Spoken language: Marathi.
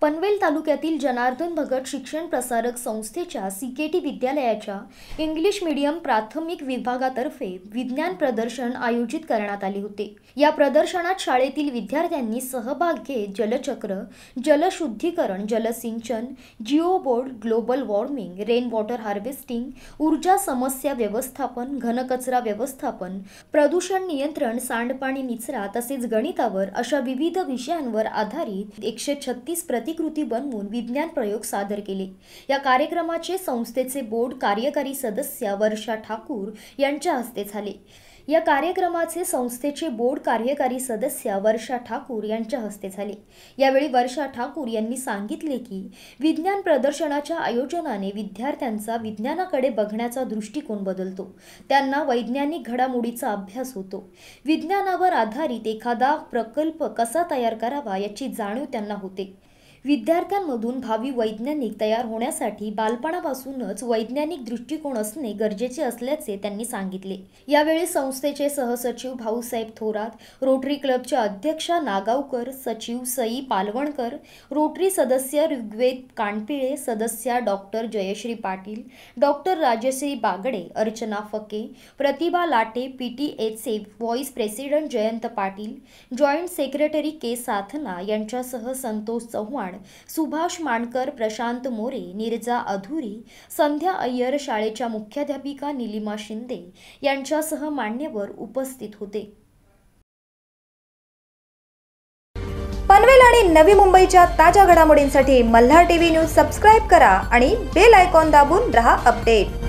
पनवेल तालुक्यातील जनार्दन भगत शिक्षण प्रसारक संस्थेच्या सी के टी विद्यालयाच्या इंग्लिश मीडियम प्राथमिक विभागातर्फे विज्ञान प्रदर्शन आयोजित करण्यात आले होते या प्रदर्शनात शाळेतील विद्यार्थ्यांनी सहभाग घेत जलचक्र जलशुद्धीकरण जलसिंचन जिओ board global warming rain water harvesting ऊर्जा समस्या व्यवस्थापन घनकचरा व्यवस्थापन प्रदूषण नियंत्रण सांडपाणी निचरा तसेच गणितावर अशा विविध विषयांवर आधारित एकशे छत्तीस प्रतिकृती बनवून विज्ञान प्रयोग सादर केले या कार्यक्रमाचे संस्थेचे बोर्ड कार्यकारी सदस्य वर्षा ठाकूर यांच्या हस्ते झाले या कार्यक्रमाचे संस्थेचे बोर्ड कार्यकारी सदस्य वर्षा ठाकूर यांच्या हस्ते झाले यावेळी वर्षा ठाकूर यांनी सांगितले की विज्ञान प्रदर्शनाच्या आयोजनाने विद्यार्थ्यांचा विज्ञानाकडे बघण्याचा दृष्टिकोन बदलतो त्यांना वैज्ञानिक घडामोडीचा अभ्यास होतो विज्ञानावर आधारित एखादा प्रकल्प कसा तयार करावा याची जाणीव त्यांना होते विद्यार्थ्यांमधून भावी वैज्ञानिक तयार होण्यासाठी बालपणापासूनच वैज्ञानिक दृष्टिकोन असणे गरजेचे असल्याचे त्यांनी सांगितले यावेळी संस्थेचे सहसचिव भाऊसाहेब थोरात रोटरी क्लबच्या अध्यक्षा नागावकर सचिव सई पालवणकर रोटरी सदस्य ऋग्वेद कानपिळे सदस्या doctor Jayashree Patil doctor Rajashree Bagade Archana Phake Pratibha Late P T एचे vice president Jayant Patil joint secretary K Sadhana यांच्यासह संतोष चव्हाण चव्हाण सुभाष मानकर प्रशांत मोरे नीरजा अधुरी संध्या अय्यर शाळेच्या मुख्याध्यापिका निलिमा शिंदे यांच्यासह मान्यवर उपस्थित होते पनवेल आणि नवी मुंबईच्या ताज्या घडामोडींसाठी मल्हार टीव्ही न्यूज सबस्क्राईब करा आणि बेल आयकॉन दाबून रहा अपडेट